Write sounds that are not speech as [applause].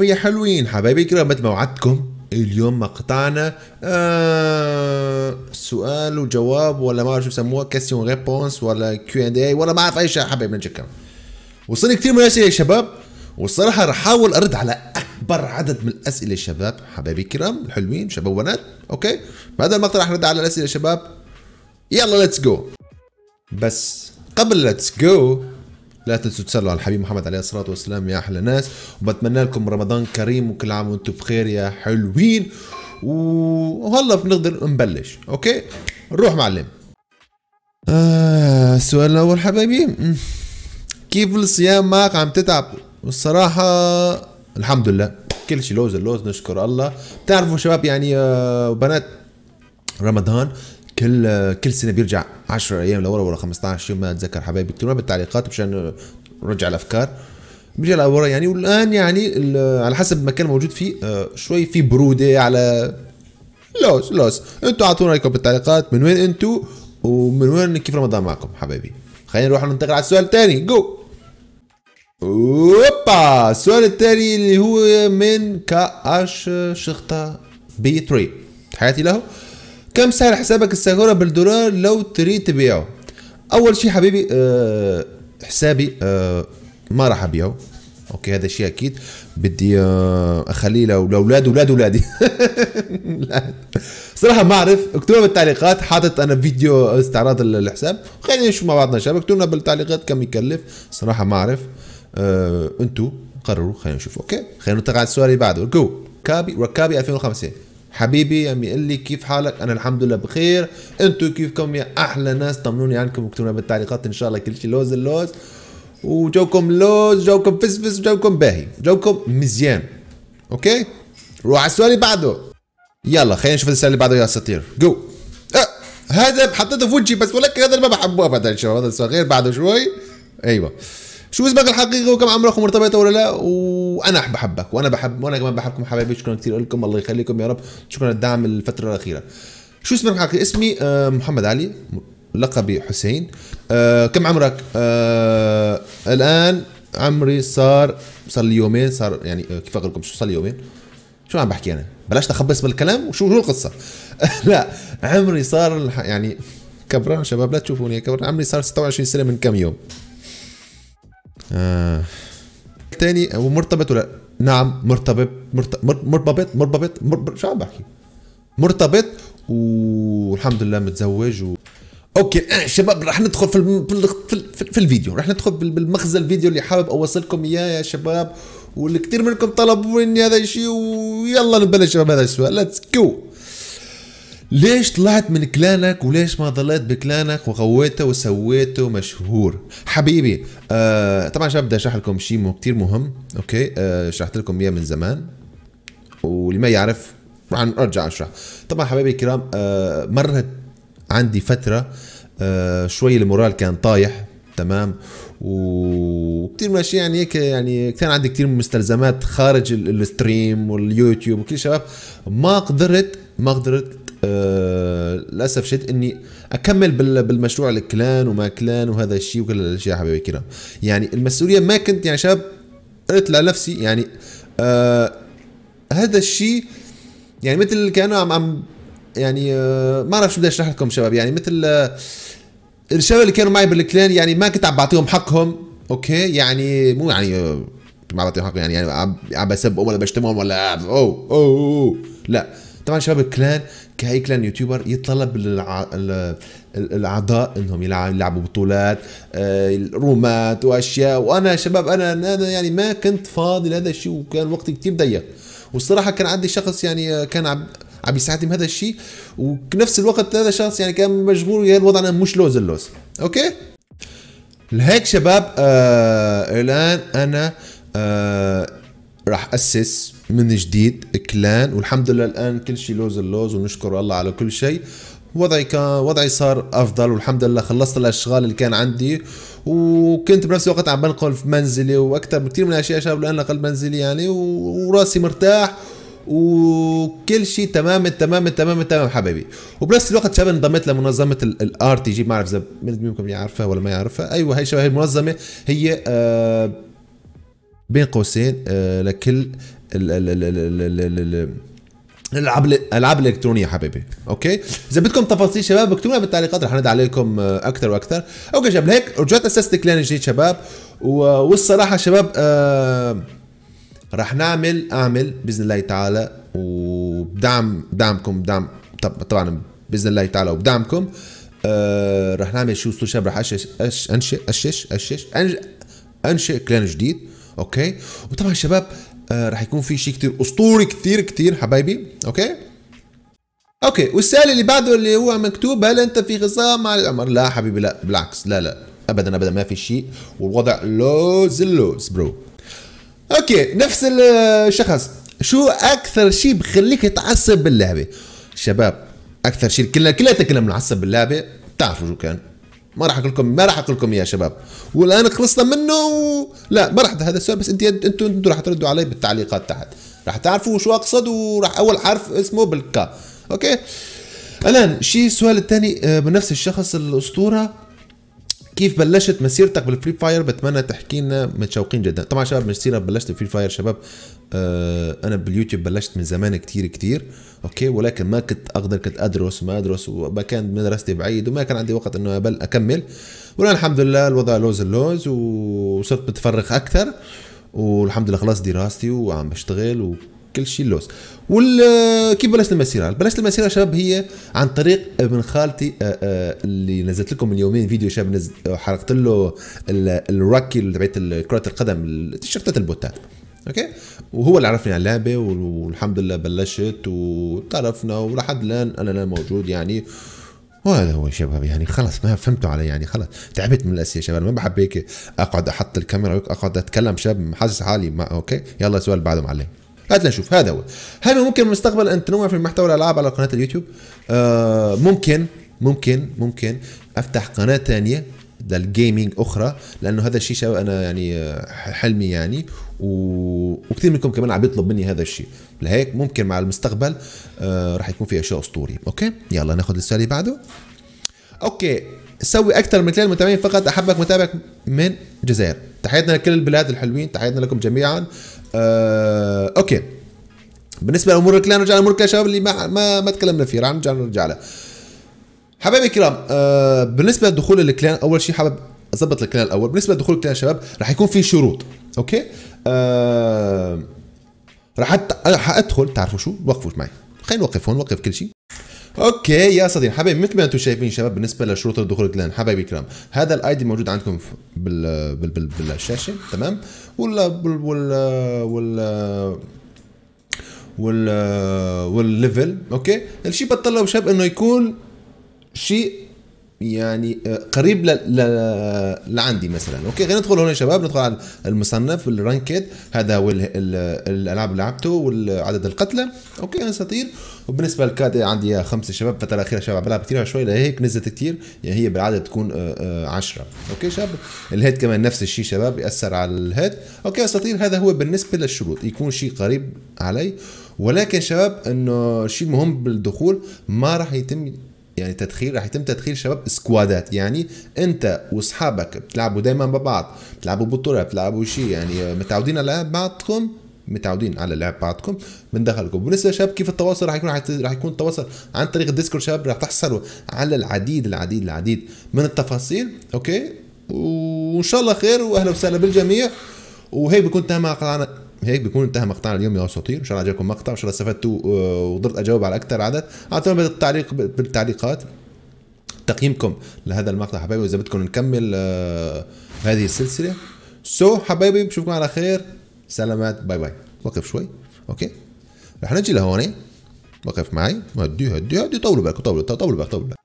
يا حلوين حبايبي الكرام مثل ما وعدتكم اليوم مقطعنا آه سؤال وجواب ولا ما اعرف شو بسموها كاستيون ريبونس ولا كيو اند اي ولا ما اعرف اي شيء حبايبنا نشكر وصلني كثير من الاسئله يا شباب والصراحه رح احاول ارد على اكبر عدد من الاسئله يا شباب حبايبي الكرام الحلوين شباب وبنات اوكي بهذا المقطع رح نرد على الاسئله يا شباب يلا ليتس جو بس قبل ليتس جو لا تنسوا تصلوا على الحبيب محمد عليه الصلاه والسلام يا احلى ناس وبتمنى لكم رمضان كريم وكل عام وانتم بخير يا حلوين وهلا بنقدر نبلش اوكي نروح معلم آه السؤال الاول حبايبي كيف الصيام معك عم تتعب والصراحه الحمد لله كل شيء لوز اللوز نشكر الله بتعرفوا شباب يعني آه بنات رمضان كل كل سنه بيرجع 10 ايام لورا ولا 15 يوم ما اتذكر حبايبي اكتبوا لنا بالتعليقات مشان نرجع الافكار بيرجع لورا يعني والان يعني على حسب المكان الموجود فيه آه، شوي في بروده على لوس لوس انتوا اعطونا رايكم بالتعليقات من وين انتوا ومن وين كيف رمضان معكم حبايبي خلينا نروح ننتقل على السؤال الثاني جو اوبا السؤال الثاني اللي هو من كاش شخطة بي 3 تحياتي له كم سعر حسابك الساكورا بالدولار لو تريد تبيعه اول شيء حبيبي أه حسابي أه ما راح ابيعه اوكي هذا شيء اكيد بدي آه، اخليه لاولاد اولاد اولادي [laughs] صراحه ما اعرف اكتبوا بالتعليقات حاطط انا فيديو استعراض الحساب خلينا نشوف مع بعضنا شباب اكتبوا لنا بالتعليقات كم يكلف صراحه ما اعرف أه انتوا قرروا خلينا نشوف اوكي خلينا ننتقل على السؤال اللي بعده جو كابي ركابي 2050 حبيبي عم يقول لي كيف حالك انا الحمد لله بخير انتم كيفكم يا احلى ناس طمنوني عنكم اكتبوا بالتعليقات ان شاء الله كل شيء لوز اللوز وجوكم لوز جوكم فسفس جوكم باهي جوكم مزيان اوكي روح على السؤال اللي بعده يلا خلينا نشوف السؤال اللي بعده يا اساطير جو أه. هذا حطيته في وجهي بس ولكن هذا ما بحبه ابدا شباب هذا السؤال غير بعده شوي ايوه شو اسمك الحقيقي وكم عمرك ومرتبطه ولا لا وانا بحبك وانا بحب وانا كمان بحبكم حبايبي شكرا كثير لكم الله يخليكم يا رب شكرا للدعم الفتره الاخيره شو اسمك الحقيقي اسمي آه، محمد علي لقبي حسين آه، كم عمرك آه، الان عمري صار صار لي يومين صار يعني كيف اقول لكم شو صار لي يومين شو عم بحكي انا بلاش تخبص بالكلام وشو شو القصه [laughs] لا عمري صار يعني كبران شباب لا تشوفوني كبران عمري صار 26 سنه من كم يوم آه. تاني ومرتبط ولا نعم مرتبط مرتبط مرتبط مرتبط شو عم بحكي مرتبط والحمد لله متزوج و... اوكي الان آه، شباب رح ندخل في الم... في, ال... في, في الفيديو رح ندخل بالمغزى الفيديو اللي حابب اوصلكم اياه يا شباب واللي كثير منكم طلبوا مني هذا الشيء ويلا نبلش شباب هذا السؤال ليتس جو ليش طلعت من كلانك وليش ما ضليت بكلانك وغويته وسويته مشهور حبيبي آه طبعا شباب بدي اشرح لكم شيء كثير مهم اوكي آه شرحت لكم اياه من زمان واللي ما يعرف راح ارجع اشرح طبعا حبايبي الكرام آه مرت عندي فتره آه شوي المورال كان طايح تمام وكثير من الاشياء يعني هيك يعني كان عندي كثير مستلزمات خارج الستريم واليوتيوب وكل شباب ما قدرت ما قدرت آه، للاسف شد اني اكمل بالمشروع الكلان وما كلان وهذا الشيء وكل الاشياء حبيبي الكرام يعني المسؤوليه ما كنت يعني شاب قلت لنفسي يعني آه هذا الشيء يعني مثل كانه عم عم يعني آه ما اعرف شو بدي اشرح لكم شباب يعني مثل آه الشباب اللي كانوا معي بالكلان يعني ما كنت عم بعطيهم حقهم اوكي يعني مو يعني آه ما بعطيهم حقهم يعني يعني عم بسبهم ولا بشتمهم ولا او او لا طبعا شباب الكلان كاي كلان يوتيوبر يتطلب الاعضاء انهم يلعبوا بطولات آه، رومات واشياء وانا شباب انا انا يعني ما كنت فاضي لهذا الشيء وكان وقتي كثير ضيق والصراحه كان عندي شخص يعني آه، كان عم عم يساعدني بهذا الشيء وبنفس الوقت هذا الشخص يعني كان مجبور يعني الوضع انا مش لوز اللوز اوكي لهيك شباب آه الان انا آه راح اسس من جديد كلان والحمد لله الان كل شيء لوز اللوز ونشكر الله على كل شيء وضعي كان وضعي صار افضل والحمد لله خلصت الاشغال اللي كان عندي وكنت بنفس الوقت عم بنقل في منزلي واكثر بكثير من الاشياء شباب الان نقل منزلي يعني وراسي مرتاح وكل شيء تمام تمام تمام تمام حبايبي وبنفس الوقت شباب انضميت لمنظمه الار تي جي ما اعرف اذا منكم يعرفها ولا ما يعرفها ايوه هي شباب هي المنظمه هي آه بين قوسين لكل الالعاب الالعاب الالكترونيه حبيبي اوكي اذا بدكم تفاصيل شباب اكتبوا بالتعليقات رح ندعي عليكم آه، اكثر واكثر اوكي شباب لهيك رجعت اسست كلان جديد شباب والصراحه شباب آه رح نعمل اعمل باذن الله تعالى وبدعم دعمكم بدعم طبعا باذن الله تعالى وبدعمكم آه رح نعمل شو شباب رح اشش انشئ اشش اشش انشئ كلان جديد اوكي وطبعا شباب آه راح يكون في شيء كثير اسطوري كثير كثير حبايبي اوكي اوكي والسؤال اللي بعده اللي هو مكتوب هل انت في خصام مع العمر لا حبيبي لا بالعكس لا لا ابدا ابدا ما في شيء والوضع لوز لوز برو اوكي نفس الشخص آه، شو اكثر شيء بخليك تعصب باللعبه شباب اكثر شيء كلنا كلنا كنا بنعصب باللعبه بتعرفوا شو كان ما راح اقول لكم ما راح اقول لكم يا شباب والان خلصنا منه و... لا ما راح هذا السؤال بس انت انتم انتم راح تردوا علي بالتعليقات تحت راح تعرفوا شو اقصد وراح اول حرف اسمه بالكا اوكي الان شيء السؤال الثاني بنفس آه، الشخص الاسطوره كيف بلشت مسيرتك بالفري فاير بتمنى تحكي لنا متشوقين جدا طبعا شباب مسيرة بلشت بالفري فاير شباب آه انا باليوتيوب بلشت من زمان كتير كتير اوكي ولكن ما كنت اقدر كنت ادرس ما ادرس وما كان مدرستي بعيد وما كان عندي وقت انه بل اكمل والان الحمد لله الوضع لوز اللوز وصرت متفرغ اكثر والحمد لله خلصت دراستي وعم بشتغل و... كل شيء لوس وكيف بلشت المسيره؟ بلشت المسيره شباب هي عن طريق ابن خالتي آه، آه، اللي نزلت لكم من يومين فيديو شباب حرقت له الراكي تبعت كره القدم التيشيرتات البوتات اوكي وهو اللي عرفني على اللعبه والحمد لله بلشت وتعرفنا ولحد الان انا لا موجود يعني وهذا هو شباب يعني خلص ما فهمتوا علي يعني خلص تعبت من الاسئله شباب ما بحب هيك اقعد احط الكاميرا اقعد اتكلم شباب حاسس حالي ما اوكي يلا سؤال بعده معلم هات نشوف هذا هو هل ممكن المستقبل ان تنوع في محتوى الالعاب على قناه اليوتيوب آه ممكن ممكن ممكن افتح قناه ثانيه للجيمنج اخرى لانه هذا الشيء شباب انا يعني آه، حلمي يعني و... وكثير منكم كمان عم يطلب مني هذا الشيء لهيك ممكن مع المستقبل آه راح يكون في اشياء اسطوري اوكي يلا ناخذ السؤال اللي بعده اوكي سوي اكثر من 2 متابعين فقط احبك متابعك من الجزائر تحياتنا لكل البلاد الحلوين تحياتنا لكم جميعا آه اوكي بالنسبه لامور الكلان رجعنا لامور الكلان شباب اللي ما ما, ما تكلمنا فيه راح نرجع نرجع له حبايبي الكرام آه بالنسبه لدخول الكلان اول شيء حابب اظبط الكلان الاول بالنسبه لدخول الكلان شباب راح يكون في شروط اوكي آه راح ادخل تعرفوا شو وقفوا معي خلينا نوقف هون نوقف كل شيء اوكي يا صديق حبايبي مثل ما انتم شايفين شباب بالنسبه لشروط الدخول الكلان حبايبي الكرام هذا دي موجود عندكم بال... بال... بال... بالشاشه تمام ولا بال... وال وال وال والليفل اوكي الشيء بطلوا شباب انه يكون شيء يعني آه، قريب لعندي مثلا اوكي غير ندخل هنا شباب ندخل على المصنف الرانكيد هذا هو الالعاب اللي لعبته وعدد القتلى اوكي اساطير وبالنسبه للكاد عندي خمسه شباب الفتره الاخيره شباب بلعب كثير شوي لهيك نزلت كثير يعني هي بالعاده تكون 10 آه، آه، اوكي شباب الهيد كمان نفس الشيء شباب ياثر على الهيد اوكي اساطير هذا هو بالنسبه للشروط يكون شيء قريب علي ولكن شباب انه الشيء المهم بالدخول ما راح يتم يعني تدخيل راح يتم تدخيل شباب سكوادات يعني انت واصحابك بتلعبوا دائما ببعض بتلعبوا بطوله بتلعبوا شيء يعني متعودين على لعب بعضكم متعودين على لعب بعضكم بندخلكم بالنسبه للشباب كيف التواصل راح يكون راح يكون التواصل عن طريق الديسكورد شباب راح تحصلوا على العديد العديد العديد من التفاصيل اوكي وان شاء الله خير واهلا وسهلا بالجميع وهي بكون تمام هيك بيكون انتهى مقطعنا اليوم يا اساطير ان شاء الله عجبكم المقطع وان شاء الله استفدتوا آه، وقدرت اجاوب على اكثر عدد اعطونا بالتعليق بالتعليقات تقييمكم لهذا المقطع حبايبي واذا بدكم نكمل آه، هذه السلسله سو so, حبايبي بشوفكم على خير سلامات باي باي وقف شوي اوكي رح نجي لهون وقف معي هدي هدي هدي طولوا بالكم طولوا طولوا بالكم طولوا